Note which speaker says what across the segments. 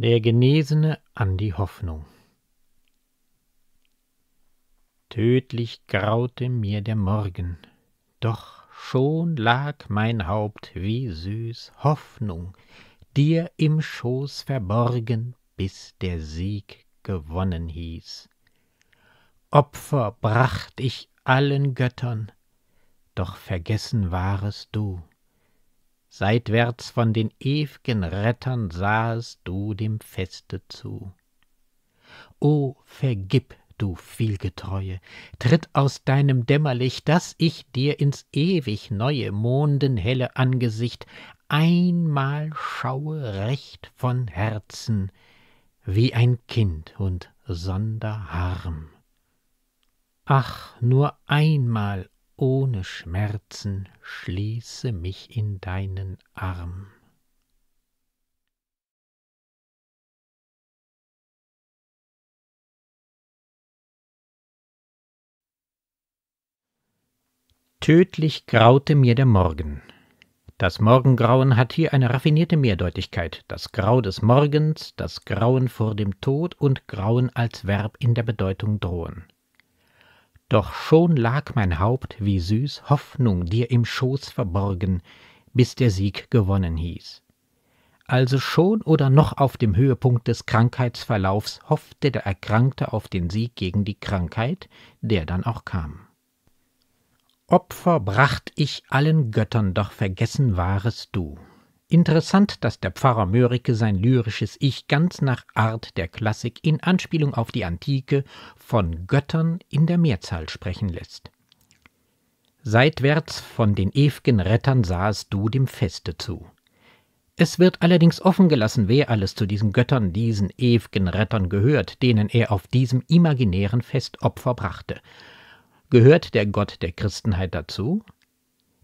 Speaker 1: Der Genesene an die Hoffnung. Tödlich graute mir der Morgen, doch schon lag mein Haupt wie süß Hoffnung, dir im Schoß verborgen, bis der Sieg gewonnen hieß. Opfer bracht ich allen Göttern, doch vergessen warest du seitwärts von den ew'gen Rettern sahest du dem Feste zu. O vergib, du Vielgetreue, tritt aus deinem Dämmerlicht, daß ich dir ins ewig neue, mondenhelle Angesicht einmal schaue recht von Herzen, wie ein Kind und sonder Harm. Ach, nur einmal, ohne Schmerzen schließe mich in deinen Arm. Tödlich graute mir der Morgen. Das Morgengrauen hat hier eine raffinierte Mehrdeutigkeit, das Grau des Morgens, das Grauen vor dem Tod und Grauen als Verb in der Bedeutung drohen. Doch schon lag mein Haupt wie süß Hoffnung dir im Schoß verborgen, bis der Sieg gewonnen hieß. Also schon oder noch auf dem Höhepunkt des Krankheitsverlaufs hoffte der Erkrankte auf den Sieg gegen die Krankheit, der dann auch kam. Opfer bracht ich allen Göttern, doch vergessen warest du. Interessant, dass der Pfarrer Mörike sein lyrisches Ich ganz nach Art der Klassik in Anspielung auf die Antike von Göttern in der Mehrzahl sprechen lässt. Seitwärts von den ew'gen Rettern sahst du dem Feste zu. Es wird allerdings offen gelassen, wer alles zu diesen Göttern, diesen ew'gen Rettern gehört, denen er auf diesem imaginären Fest Opfer brachte. Gehört der Gott der Christenheit dazu?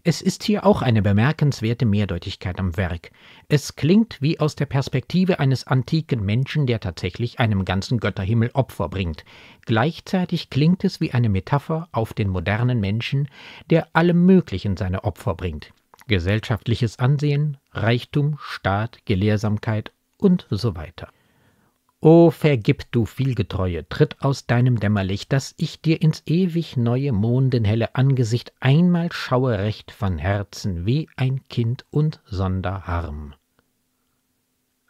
Speaker 1: Es ist hier auch eine bemerkenswerte Mehrdeutigkeit am Werk. Es klingt wie aus der Perspektive eines antiken Menschen, der tatsächlich einem ganzen Götterhimmel Opfer bringt. Gleichzeitig klingt es wie eine Metapher auf den modernen Menschen, der allem Möglichen seine Opfer bringt. Gesellschaftliches Ansehen, Reichtum, Staat, Gelehrsamkeit und so weiter. O vergib du vielgetreue, tritt aus deinem Dämmerlicht, dass ich dir ins ewig neue mondenhelle Angesicht einmal schaue recht von Herzen wie ein Kind und sonder Harm.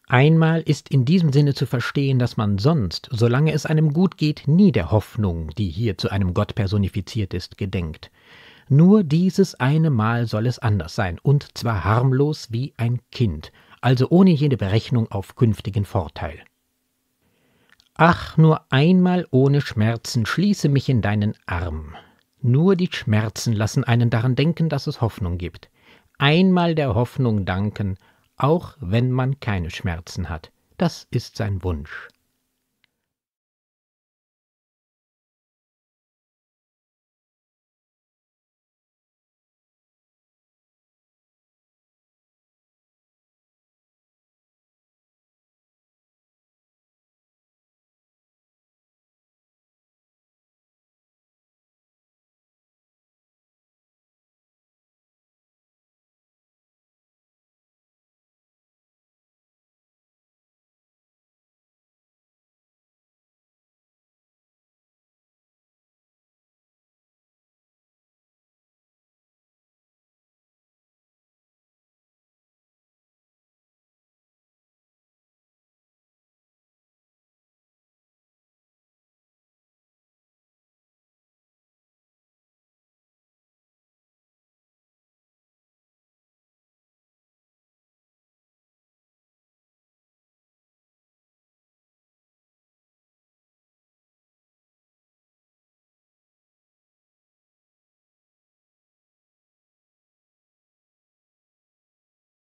Speaker 1: Einmal ist in diesem Sinne zu verstehen, dass man sonst, solange es einem gut geht, nie der Hoffnung, die hier zu einem Gott personifiziert ist, gedenkt. Nur dieses eine Mal soll es anders sein, und zwar harmlos wie ein Kind, also ohne jede Berechnung auf künftigen Vorteil. Ach, nur einmal ohne Schmerzen, schließe mich in deinen Arm. Nur die Schmerzen lassen einen daran denken, dass es Hoffnung gibt. Einmal der Hoffnung danken, auch wenn man keine Schmerzen hat. Das ist sein Wunsch.